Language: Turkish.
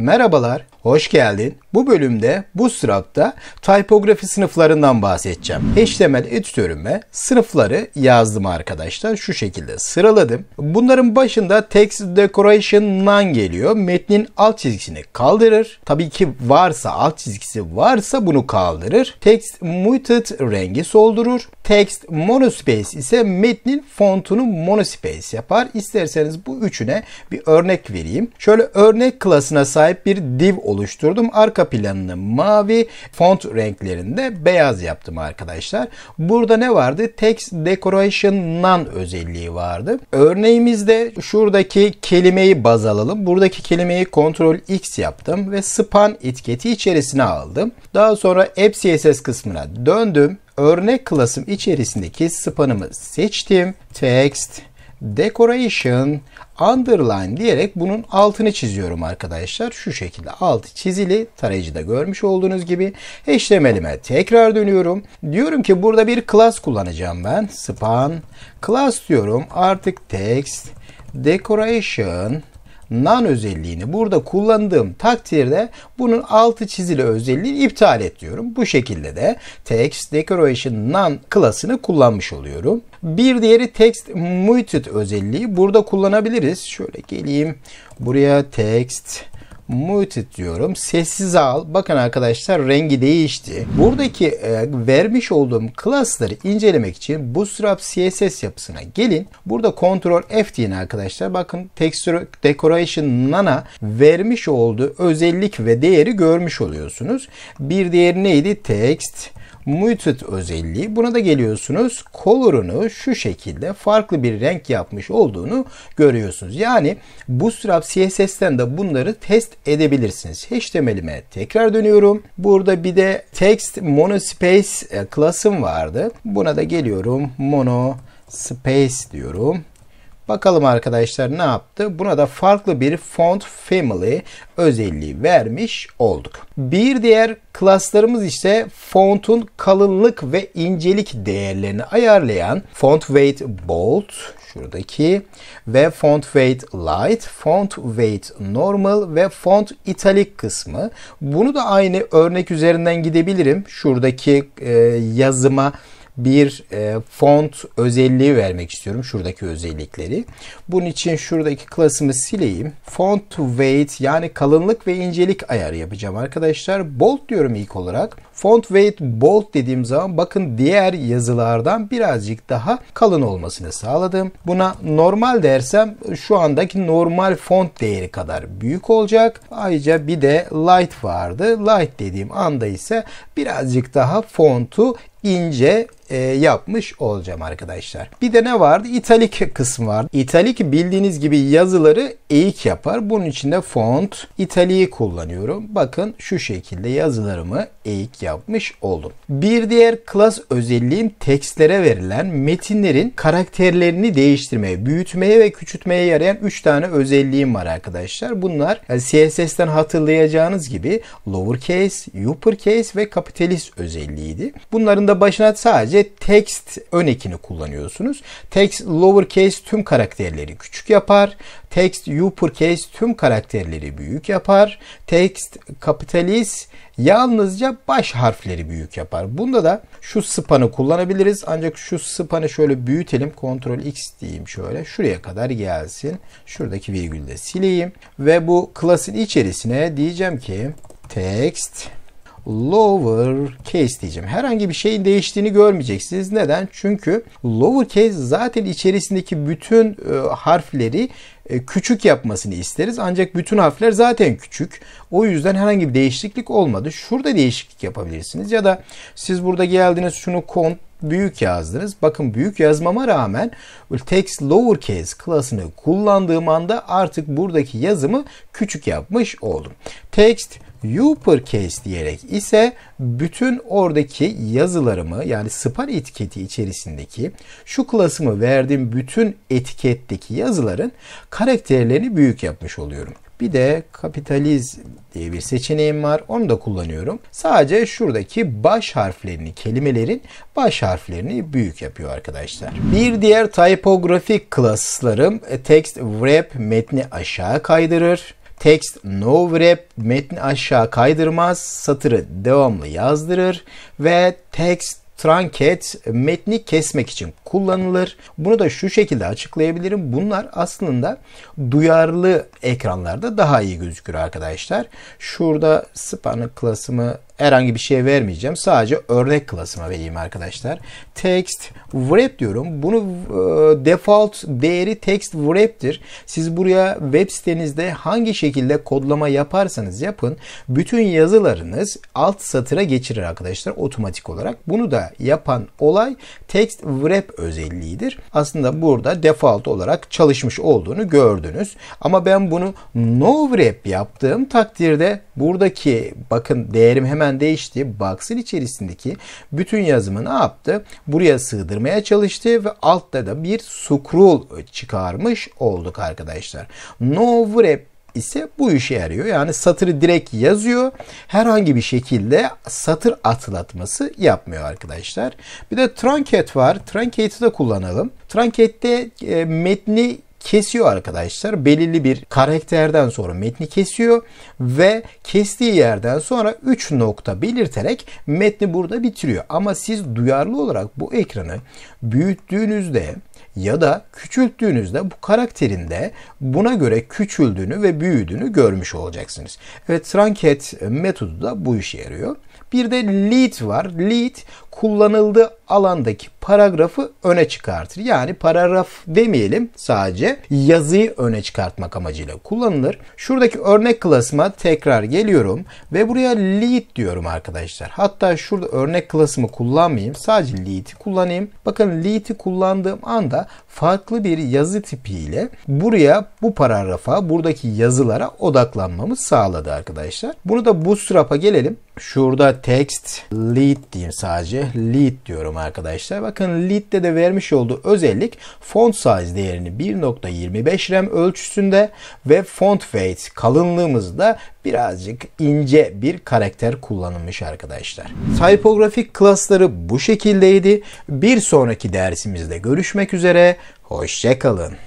Merhabalar, hoş geldin. Bu bölümde bu sıratta typografi sınıflarından bahsedeceğim. HTML editörüme sınıfları yazdım arkadaşlar. Şu şekilde sıraladım. Bunların başında text decoration none geliyor. Metnin alt çizgisini kaldırır. Tabii ki varsa alt çizgisi varsa bunu kaldırır. Text muted rengi soldurur. Text monospace ise metnin fontunu monospace yapar. İsterseniz bu üçüne bir örnek vereyim. Şöyle örnek klasına sahip sahip bir div oluşturdum. Arka planını mavi, font renklerinde beyaz yaptım arkadaşlar. Burada ne vardı? Text Decoration None özelliği vardı. Örneğimizde şuradaki kelimeyi baz alalım. Buradaki kelimeyi Ctrl X yaptım ve span etiketi içerisine aldım. Daha sonra app CSS kısmına döndüm. Örnek klasım içerisindeki spanımı seçtim. Text decoration underline diyerek bunun altını çiziyorum arkadaşlar. Şu şekilde altı çizili tarayıcıda görmüş olduğunuz gibi HTML'ime tekrar dönüyorum. Diyorum ki burada bir class kullanacağım ben. Span class diyorum. Artık text decoration nan özelliğini burada kullandığım takdirde bunun altı çizili özelliğini iptal et diyorum. Bu şekilde de text decoration nan klasını kullanmış oluyorum. Bir diğeri text muted özelliği. Burada kullanabiliriz. Şöyle geleyim. Buraya text muted diyorum. Sessiz al. Bakın arkadaşlar rengi değişti. Buradaki e, vermiş olduğum klasları incelemek için Bootstrap CSS yapısına gelin. Burada Ctrl F deyin arkadaşlar. Bakın Texture Decoration Nana vermiş olduğu özellik ve değeri görmüş oluyorsunuz. Bir diğer neydi? Text muted özelliği. Buna da geliyorsunuz. Color'unu şu şekilde farklı bir renk yapmış olduğunu görüyorsunuz. Yani Bootstrap CSS'ten de bunları test edebilirsiniz. HTML'ime tekrar dönüyorum. Burada bir de text monospace e, klasım vardı. Buna da geliyorum. Mono space diyorum. Bakalım arkadaşlar ne yaptı? Buna da farklı bir font family özelliği vermiş olduk. Bir diğer klaslarımız ise fontun kalınlık ve incelik değerlerini ayarlayan font weight bold şuradaki ve font weight light, font weight normal ve font italic kısmı. Bunu da aynı örnek üzerinden gidebilirim. Şuradaki e, yazıma yazıma bir e, font özelliği vermek istiyorum. Şuradaki özellikleri. Bunun için şuradaki klasımı sileyim. Font weight yani kalınlık ve incelik ayarı yapacağım arkadaşlar. Bold diyorum ilk olarak. Font weight bold dediğim zaman bakın diğer yazılardan birazcık daha kalın olmasını sağladım. Buna normal dersem şu andaki normal font değeri kadar büyük olacak. Ayrıca bir de light vardı. Light dediğim anda ise birazcık daha fontu ince e, yapmış olacağım arkadaşlar. Bir de ne vardı? İtalik kısmı var. İtalik bildiğiniz gibi yazıları eğik yapar. Bunun için de font italiği kullanıyorum. Bakın şu şekilde yazılarımı eğik yapmış oldum. Bir diğer klas özelliğim tekstlere verilen metinlerin karakterlerini değiştirmeye, büyütmeye ve küçültmeye yarayan 3 tane özelliğim var arkadaşlar. Bunlar yani e, CSS'ten hatırlayacağınız gibi lowercase, uppercase ve capitalist özelliğiydi. Bunların da da başına sadece text ön ekini kullanıyorsunuz. Text lowercase tüm karakterleri küçük yapar. Text uppercase tüm karakterleri büyük yapar. Text capitalis yalnızca baş harfleri büyük yapar. Bunda da şu span'ı kullanabiliriz. Ancak şu span'ı şöyle büyütelim. Ctrl X diyeyim şöyle. Şuraya kadar gelsin. Şuradaki virgülü de sileyim. Ve bu class'ın içerisine diyeceğim ki text lower case diyeceğim. Herhangi bir şeyin değiştiğini görmeyeceksiniz. Neden? Çünkü lower case zaten içerisindeki bütün e, harfleri e, küçük yapmasını isteriz. Ancak bütün harfler zaten küçük. O yüzden herhangi bir değişiklik olmadı. Şurada değişiklik yapabilirsiniz. Ya da siz burada geldiniz şunu kont büyük yazdınız. Bakın büyük yazmama rağmen text lowercase klasını kullandığım anda artık buradaki yazımı küçük yapmış oldum. Text uppercase diyerek ise bütün oradaki yazılarımı yani spar etiketi içerisindeki şu klasımı verdiğim bütün etiketteki yazıların karakterlerini büyük yapmış oluyorum. Bir de kapitaliz diye bir seçeneğim var. Onu da kullanıyorum. Sadece şuradaki baş harflerini, kelimelerin baş harflerini büyük yapıyor arkadaşlar. Bir diğer typografik klaslarım e, text wrap metni aşağı kaydırır. Text no wrap metni aşağı kaydırmaz, satırı devamlı yazdırır ve text trunket metni kesmek için kullanılır. Bunu da şu şekilde açıklayabilirim. Bunlar aslında duyarlı ekranlarda daha iyi gözükür arkadaşlar. Şurada spanner klasımı herhangi bir şey vermeyeceğim. Sadece örnek klasıma vereyim arkadaşlar. Text wrap diyorum. Bunu e, default değeri text wrap'tir. Siz buraya web sitenizde hangi şekilde kodlama yaparsanız yapın bütün yazılarınız alt satıra geçirir arkadaşlar otomatik olarak. Bunu da yapan olay text wrap özelliğidir. Aslında burada default olarak çalışmış olduğunu gördünüz. Ama ben bunu no wrap yaptığım takdirde buradaki bakın değerim hemen tamamen değişti. Box'ın içerisindeki bütün yazımı ne yaptı? Buraya sığdırmaya çalıştı ve altta da bir scroll çıkarmış olduk arkadaşlar. No wrap ise bu işe yarıyor. Yani satırı direkt yazıyor. Herhangi bir şekilde satır atlatması yapmıyor arkadaşlar. Bir de truncate var. Truncate'i de kullanalım. Truncate'de e, metni kesiyor arkadaşlar. Belirli bir karakterden sonra metni kesiyor ve kestiği yerden sonra 3 nokta belirterek metni burada bitiriyor. Ama siz duyarlı olarak bu ekranı büyüttüğünüzde ya da küçülttüğünüzde bu karakterin de buna göre küçüldüğünü ve büyüdüğünü görmüş olacaksınız. Evet truncate metodu da bu işe yarıyor. Bir de lead var. Lead kullanıldığı alandaki paragrafı öne çıkartır. Yani paragraf demeyelim sadece yazıyı öne çıkartmak amacıyla kullanılır. Şuradaki örnek klasıma tekrar geliyorum ve buraya lead diyorum arkadaşlar. Hatta şurada örnek klasımı kullanmayayım. Sadece lead'i kullanayım. Bakın lead'i kullandığım anda farklı bir yazı tipiyle buraya bu paragrafa buradaki yazılara odaklanmamı sağladı arkadaşlar. Bunu da bootstrap'a gelelim. Şurada text lead diyeyim sadece. Lead diyorum arkadaşlar. Bakın Lead'de de vermiş olduğu özellik font size değerini 1.25 RAM ölçüsünde ve font weight kalınlığımızda birazcık ince bir karakter kullanılmış arkadaşlar. Typografik klasları bu şekildeydi. Bir sonraki dersimizde görüşmek üzere. Hoşçakalın.